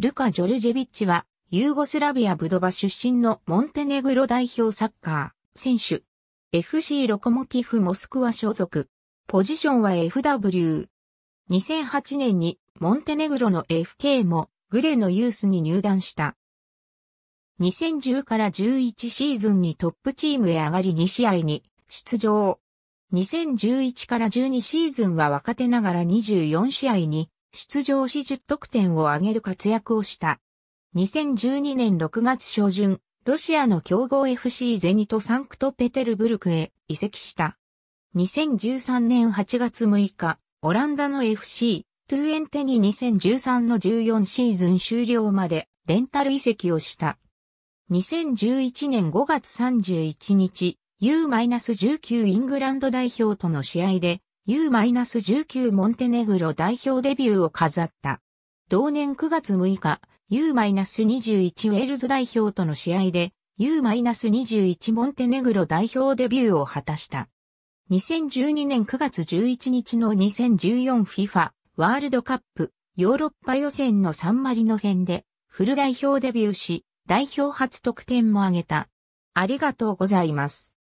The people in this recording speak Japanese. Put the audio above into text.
ルカ・ジョルジェビッチは、ユーゴスラビア・ブドバ出身のモンテネグロ代表サッカー、選手。FC ロコモティフ・モスクワ所属。ポジションは FW。2008年にモンテネグロの FK もグレのユースに入団した。2010から11シーズンにトップチームへ上がり2試合に出場。2011から12シーズンは若手ながら24試合に出場し10得点を挙げる活躍をした。2012年6月初旬、ロシアの強豪 FC ゼニトサンクトペテルブルクへ移籍した。2013年8月6日、オランダの FC、トゥエンテに2013の14シーズン終了までレンタル移籍をした。2011年5月31日、U-19 イングランド代表との試合で U-19 モンテネグロ代表デビューを飾った。同年9月6日、U-21 ウェールズ代表との試合で U-21 モンテネグロ代表デビューを果たした。2012年9月11日の 2014FIFA ワールドカップヨーロッパ予選のサンマリノ戦でフル代表デビューし、代表初得点も挙げた。ありがとうございます。